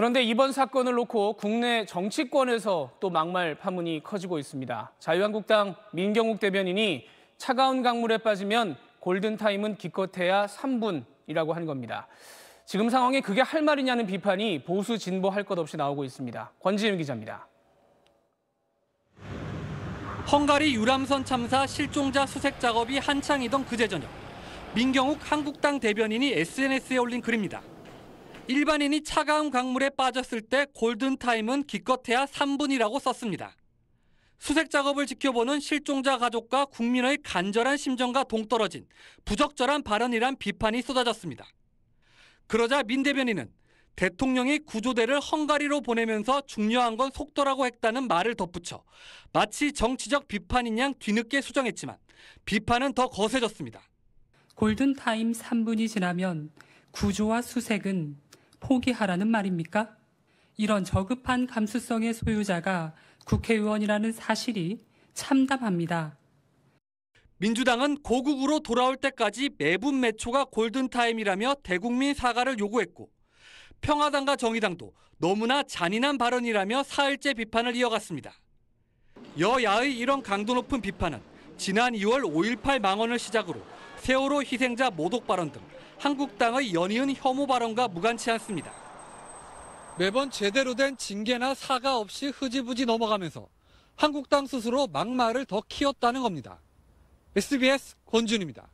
그런데 이번 사건을 놓고 국내 정치권에서 또 막말 파문이 커지고 있습니다. 자유한국당 민경욱 대변인이 차가운 강물에 빠지면 골든타임은 기껏해야 3분이라고 한 겁니다. 지금 상황에 그게 할 말이냐는 비판이 보수 진보 할 것 없이 나오고 있습니다. 권지윤 기자입니다. 헝가리 유람선 참사 실종자 수색 작업이 한창이던 그제 저녁 민경욱 한국당 대변인이 SNS에 올린 글입니다. 일반인이 차가운 강물에 빠졌을 때 골든타임은 기껏해야 3분이라고 썼습니다. 수색 작업을 지켜보는 실종자 가족과 국민의 간절한 심정과 동떨어진 부적절한 발언이란 비판이 쏟아졌습니다. 그러자 민 대변인은 대통령이 구조대를 헝가리로 보내면서 중요한 건 속도라고 했다는 말을 덧붙여 마치 정치적 비판인 양 뒤늦게 수정했지만 비판은 더 거세졌습니다. 골든타임 3분이 지나면 구조와 수색은 포기하라는 말입니까? 이런 저급한 감수성의 소유자가 국회의원이라는 사실이 참담합니다. 민주당은 고국으로 돌아올 때까지 매분 매초가 골든타임이라며 대국민 사과를 요구했고 평화당과 정의당도 너무나 잔인한 발언이라며 사흘째 비판을 이어갔습니다. 여야의 이런 강도 높은 비판은 지난 2월 5.18 망언을 시작으로 세월호 희생자 모독 발언 등 한국당의 연이은 혐오 발언과 무관치 않습니다. 매번 제대로 된 징계나 사과 없이 흐지부지 넘어가면서 한국당 스스로 막말을 더 키웠다는 겁니다. SBS 권준입니다.